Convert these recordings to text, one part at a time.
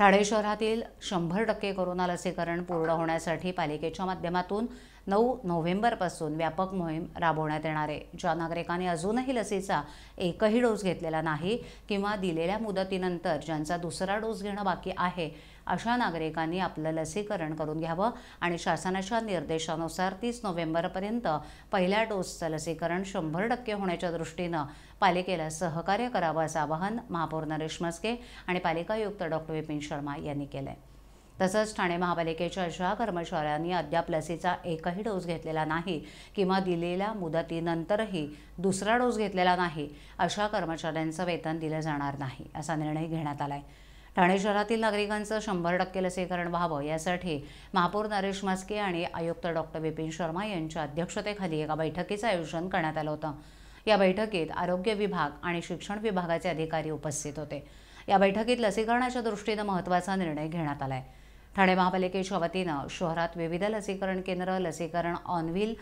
ठाणे शहरातील शंभर टक्के कोरोना लसीकरण पूर्ण होण्यासाठी पालिकेच्या माध्यमातून नऊ नोव्हेंबरपासून व्यापक मोहीम राबवण्यात येणार आहे ज्या नागरिकांनी अजूनही लसीचा एकही डोस घेतलेला नाही किंवा दिलेल्या मुदतीनंतर ज्यांचा दुसरा डोस घेणं बाकी आहे अशा नागरिकांनी आपलं लसीकरण करून घ्यावं आणि शासनाच्या निर्देशानुसार तीस नोव्हेंबरपर्यंत पहिल्या डोसचं लसीकरण शंभर टक्के होण्याच्या दृष्टीनं पालिकेला सहकार्य करावं असं आवाहन महापौर नरेश मस्के आणि पालिका आयुक्त डॉक्टर विपिन शर्मा यांनी केलं आहे तसंच ठाणे महापालिकेच्या अशा कर्मचाऱ्यांनी अद्याप लसीचा एकही डोस घेतलेला नाही किंवा दिलेल्या मुदतीनंतरही दुसरा डोस घेतलेला नाही अशा कर्मचाऱ्यांचं वेतन दिलं जाणार नाही असा निर्णय घेण्यात आला ठाणे शहरातील नागरिकांचं शंभर टक्के लसीकरण व्हावं यासाठी महापौर नरेश मास्के आणि आयुक्त डॉक्टर विपिन शर्मा यांच्या अध्यक्षतेखाली एका बैठकीचं आयोजन करण्यात आलं होतं या बैठकीत आरोग्य विभाग आणि शिक्षण विभागाचे अधिकारी उपस्थित होते या बैठकीत लसीकरणाच्या दृष्टीनं महत्त्वाचा निर्णय घेण्यात आला आहे ठाणे महापालिकेच्या वतीनं शहरात विविध लसीकरण केंद्र लसीकरण ऑनव्हील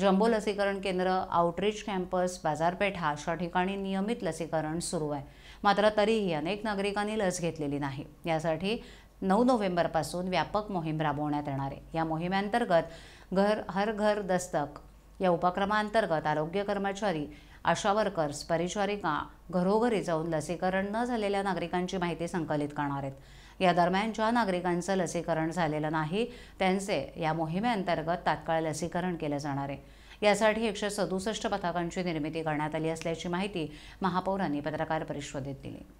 जम्बो लसीकरण केंद्र आउटरीच कॅम्पस बाजारपेठा अशा ठिकाणी नियमित लसीकरण सुरू आहे मात्र तरीही अनेक नागरिकांनी लस घेतलेली नाही यासाठी नऊ नोव्हेंबरपासून व्यापक मोहीम राबवण्यात येणार आहे या मोहिमेअंतर्गत घर हर घर दस्तक या उपक्रमाअंतर्गत आरोग्य कर्मचारी आशा वर्कर्स परिचारिका घरोघरी जाऊन लसीकरण न झालेल्या नागरिकांची माहिती संकलित करणार आहेत या दरम्यान ज्या नागरिकांचं लसीकरण झालेलं नाही त्यांचे या मोहिमेअंतर्गत तात्काळ लसीकरण केलं जाणार आहे यासाठी एकशे सदुसष्ट पथकांची निर्मिती करण्यात आली असल्याची माहिती महापौरांनी पत्रकार परिषदेत दिली